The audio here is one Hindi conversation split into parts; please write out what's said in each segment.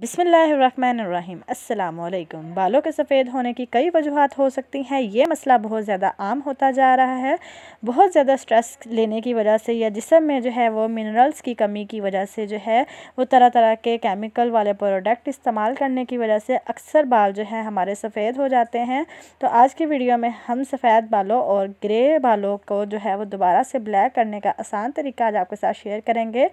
बिसमीम अल्लाम बालों के सफ़ेद होने की कई वजूहत हो सकती हैं ये मसला बहुत ज़्यादा आम होता जा रहा है बहुत ज़्यादा स्ट्रेस लेने की वजह से या जिसम में जो है वो मिनरल्स की कमी की वजह से जो है वो तरह तरह के केमिकल वाले प्रोडक्ट इस्तेमाल करने की वजह से अक्सर बाल जो है हमारे सफ़ेद हो जाते हैं तो आज की वीडियो में हम सफ़ेद बालों और ग्रे बालों को जो है वो दोबारा से ब्लैक करने का आसान तरीका आज आपके साथ शेयर करेंगे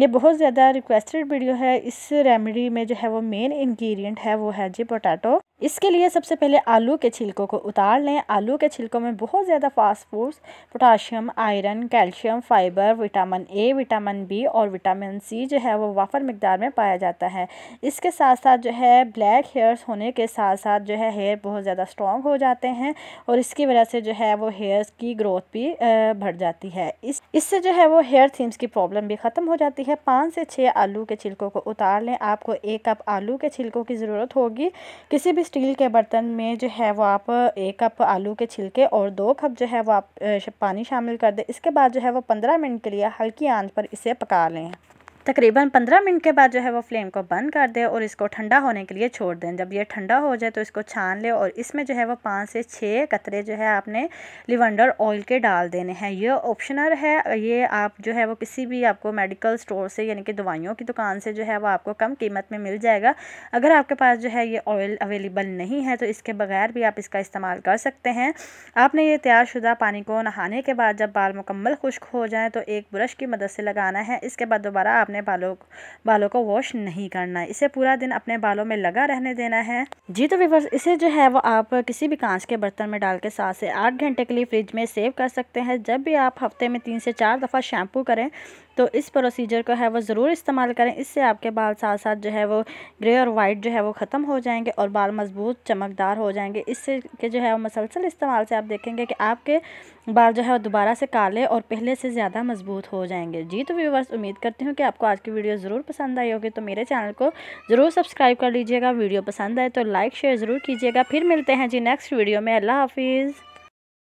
ये बहुत ज़्यादा रिक्वेस्टेड वीडियो है इस रेमेडी में जो है वो मेन इंग्रेडिएंट है वो है जी पोटैटो इसके लिए सबसे पहले आलू के छिलकों को उतार लें आलू के छिलकों में बहुत ज़्यादा phosphorus potassium iron calcium fibre vitamin A vitamin B और विटामिन सी जो है वो वाफर मकदार में पाया जाता है इसके साथ साथ जो है ब्लैक हेयर्स होने के साथ साथ जो है हेयर बहुत ज़्यादा स्ट्रॉन्ग हो जाते हैं और इसकी वजह से जो है वो हेयर्स की ग्रोथ भी बढ़ जाती है इस इससे जो है वो हेयर थीम्स की प्रॉब्लम भी ख़त्म हो जाती है पाँच से छः आलू के छिलकों को उतार लें आपको एक कप आलू के छिलकों की ज़रूरत होगी किसी भी स्टील के बर्तन में जो है वो आप एक कप आलू के छिलके और दो कप जो है वो आप पानी शामिल कर दें इसके बाद जो है वो पंद्रह मिनट के लिए हल्की आंच पर इसे पका लें तकरीबन पंद्रह मिनट के बाद जो है वो फ्लेम को बंद कर दें और इसको ठंडा होने के लिए छोड़ दें जब ये ठंडा हो जाए तो इसको छान लें और इसमें जो है वो पाँच से छः कतरे जो है आपने लिवेंडर ऑयल के डाल देने हैं ये ऑप्शनल है ये आप जो है वो किसी भी आपको मेडिकल स्टोर से यानी कि दवाइयों की दुकान से जो है वो आपको कम कीमत में मिल जाएगा अगर आपके पास जो है ये ऑयल अवेलेबल नहीं है तो इसके बगैर भी आप इसका इस्तेमाल कर सकते हैं आपने ये तैयारशुदा पानी को नहाने के बाद जब बाल मुकम्मल खुश्क हो जाए तो एक ब्रश की मदद से लगाना है इसके बाद दोबारा आपने अपने बालों बालों को वॉश नहीं करना है इसे पूरा दिन अपने बालों में लगा रहने देना है जी तो विवर्स इसे जो है वो आप किसी भी कांच के बर्तन में डाल के सात से आठ घंटे के लिए फ्रिज में सेव कर सकते हैं जब भी आप हफ्ते में तीन से चार दफ़ा शैम्पू करें तो इस प्रोसीजर को है वो ज़रूर इस्तेमाल करें इससे आपके बाल साथ साथ जो है वो ग्रे और वाइट जो है वो ख़त्म हो जाएंगे और बाल मजबूत चमकदार हो जाएंगे इससे के जो है वो मसलसल इस्तेमाल से आप देखेंगे कि आपके बाल जो है वो दोबारा से काले और पहले से ज़्यादा मजबूत हो जाएंगे जी तो व्यूवर्स उम्मीद करती हूँ कि आप आपको आज की वीडियो ज़रूर पसंद आई होगी तो मेरे चैनल को ज़रूर सब्सक्राइब कर लीजिएगा वीडियो पसंद आए तो लाइक शेयर ज़रूर कीजिएगा फिर मिलते हैं जी नेक्स्ट वीडियो में अल्लाह हाफिज़